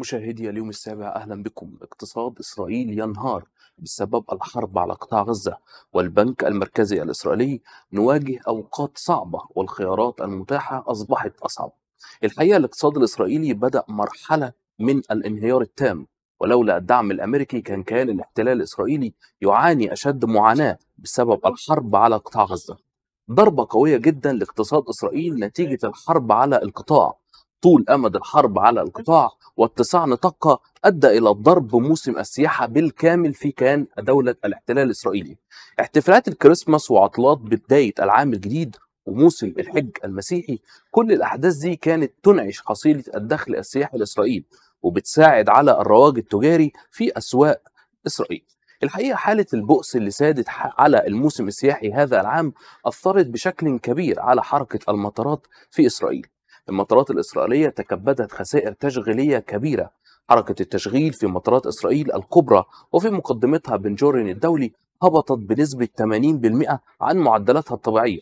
مشاهدي اليوم السابع اهلا بكم اقتصاد اسرائيل ينهار بسبب الحرب على قطاع غزه والبنك المركزي الاسرائيلي نواجه اوقات صعبه والخيارات المتاحه اصبحت اصعب. الحقيقه الاقتصاد الاسرائيلي بدا مرحله من الانهيار التام ولولا الدعم الامريكي كان كان الاحتلال الاسرائيلي يعاني اشد معاناه بسبب الحرب على قطاع غزه. ضربه قويه جدا لاقتصاد اسرائيل نتيجه الحرب على القطاع طول امد الحرب على القطاع واتساع نطاقها ادى الى ضرب موسم السياحه بالكامل في كيان دوله الاحتلال الاسرائيلي. احتفالات الكريسماس وعطلات بدايه العام الجديد وموسم الحج المسيحي كل الاحداث دي كانت تنعش حصيله الدخل السياحي لاسرائيل وبتساعد على الرواج التجاري في اسواق اسرائيل. الحقيقه حاله البؤس اللي سادت على الموسم السياحي هذا العام اثرت بشكل كبير على حركه المطارات في اسرائيل المطارات الإسرائيلية تكبدت خسائر تشغيلية كبيرة حركة التشغيل في مطارات إسرائيل الكبرى وفي مقدمتها بن جورين الدولي هبطت بنسبة 80% عن معدلاتها الطبيعية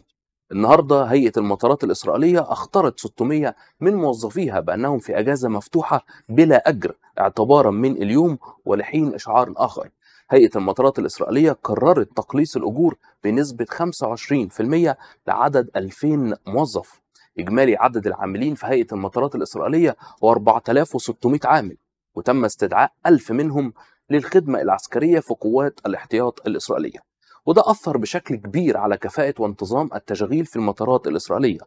النهاردة هيئة المطارات الإسرائيلية أخطرت 600 من موظفيها بأنهم في أجازة مفتوحة بلا أجر اعتبارا من اليوم ولحين إشعار آخر هيئة المطارات الإسرائيلية قررت تقليص الأجور بنسبة 25% لعدد 2000 موظف إجمالي عدد العاملين في هيئة المطارات الإسرائيلية هو 4600 عامل وتم استدعاء 1000 منهم للخدمة العسكرية في قوات الاحتياط الإسرائيلية وده أثر بشكل كبير على كفاءة وانتظام التشغيل في المطارات الإسرائيلية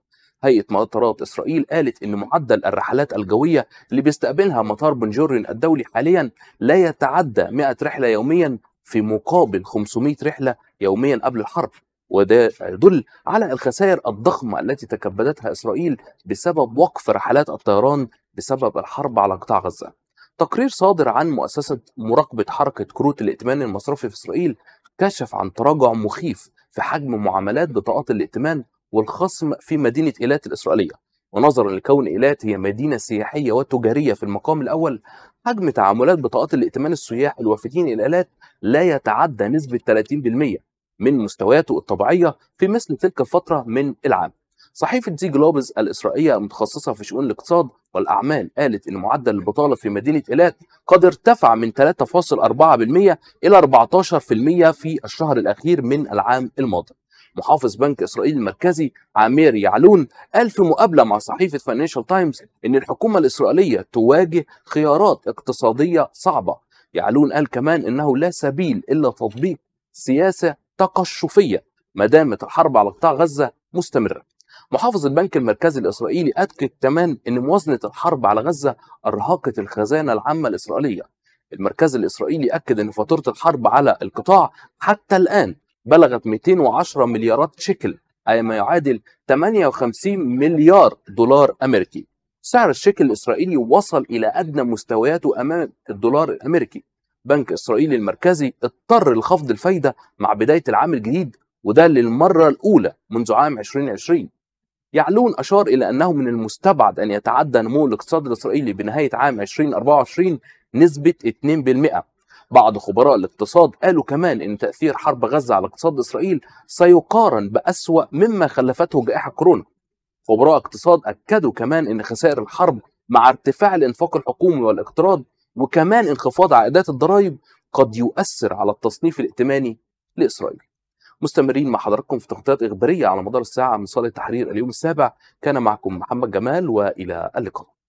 هيئة مطارات إسرائيل قالت إن معدل الرحلات الجوية اللي بيستقبلها مطار بنجورين الدولي حاليا لا يتعدى 100 رحلة يوميا في مقابل 500 رحلة يوميا قبل الحرب وده يدل على الخسائر الضخمة التي تكبدتها إسرائيل بسبب وقف رحلات الطيران بسبب الحرب على قطاع غزة تقرير صادر عن مؤسسة مراقبة حركة كروت الائتمان المصرفي في إسرائيل كشف عن تراجع مخيف في حجم معاملات بطاقات الائتمان والخصم في مدينة إيلات الإسرائيلية ونظرا لكون إيلات هي مدينة سياحية وتجارية في المقام الأول حجم تعاملات بطاقات الائتمان السياح الوافدين إلى إيلات لا يتعدى نسبة 30% من مستوياته الطبيعية في مثل تلك الفترة من العام صحيفة زي جلوبز الإسرائيلية المتخصصة في شؤون الاقتصاد والأعمال قالت إن معدل البطالة في مدينة إيلات قد ارتفع من 3.4% إلى 14% في الشهر الأخير من العام الماضي محافظ بنك إسرائيل المركزي عامير يعلون قال في مقابلة مع صحيفة فاينانشال تايمز إن الحكومة الإسرائيلية تواجه خيارات اقتصادية صعبة يعلون قال كمان إنه لا سبيل إلا تطبيق سياسة تقشفيه ما دامت الحرب على قطاع غزه مستمره. محافظ البنك المركزي الاسرائيلي اكد كمان ان موازنه الحرب على غزه ارهقت الخزانه العامه الاسرائيليه. المركز الاسرائيلي اكد ان فاتوره الحرب على القطاع حتى الان بلغت 210 مليارات شكل اي ما يعادل 58 مليار دولار امريكي. سعر الشيكل الاسرائيلي وصل الى ادنى مستوياته امام الدولار الامريكي بنك إسرائيل المركزي اضطر لخفض الفايدة مع بداية العام الجديد وده للمرة الأولى منذ عام 2020 يعلون أشار إلى أنه من المستبعد أن يتعدى نمو الاقتصاد الإسرائيلي بنهاية عام 2024 نسبة 2% بعض خبراء الاقتصاد قالوا كمان أن تأثير حرب غزة على اقتصاد إسرائيل سيقارن بأسوأ مما خلفته جائحة كورونا خبراء اقتصاد أكدوا كمان أن خسائر الحرب مع ارتفاع الإنفاق الحكومي والاقتراض وكمان انخفاض عائدات الضرائب قد يؤثر على التصنيف الائتماني لإسرائيل مستمرين مع حضراتكم في تغطيات إخبارية على مدار الساعة من صالة التحرير اليوم السابع كان معكم محمد جمال وإلى اللقاء